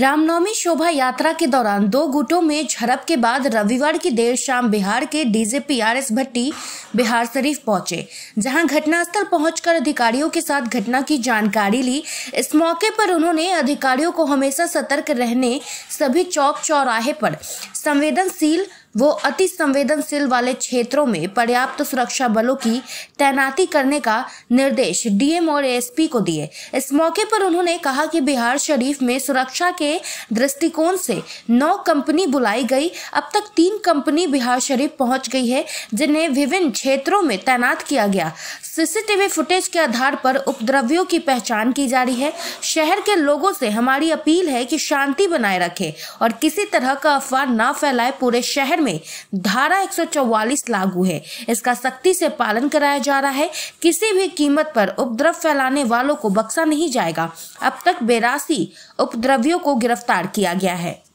रामनवमी शोभा यात्रा के दौरान दो गुटों में झड़प के बाद रविवार की देर शाम बिहार के DGP R S Bhatti Bihar Sharif पहुंचे जहां घटनास्थल पहुंचकर अधिकारियों के साथ घटना की जानकारी ली इस मौके पर उन्होंने अधिकारियों को हमेशा सतर्क रहने सभी चौक चौराहे पर संवेदनशील वो अति संवेदनशील वाले क्षेत्रों में पर्याप्त सुरक्षा बलों की तैनाती करने का निर्देश डीएम और एएसपी को दिए इस मौके पर उन्होंने कहा कि बिहार शरीफ में सुरक्षा के दृष्टिकोण से नौ कंपनी बुलाई गई अब तक तीन कंपनी बिहार शरीफ पहुंच गई है जिन्हें विभिन्न क्षेत्रों में तैनात किया गया सीसीटीवी फुटेज के आधार पर उपद्रवियों की पहचान की जा रही है शहर के लोगों से हमारी अपील है कि शांति बनाए रखें और किसी तरह का अफवाह ना फैलाए पूरे शहर शहर में धारा 144 लागू है इसका सख्ती से पालन कराया जा रहा है किसी भी कीमत पर उपद्रव फैलाने वालों को बख्शा नहीं जाएगा अब तक बेरासी उपद्रवियों को गिरफ्तार किया गया है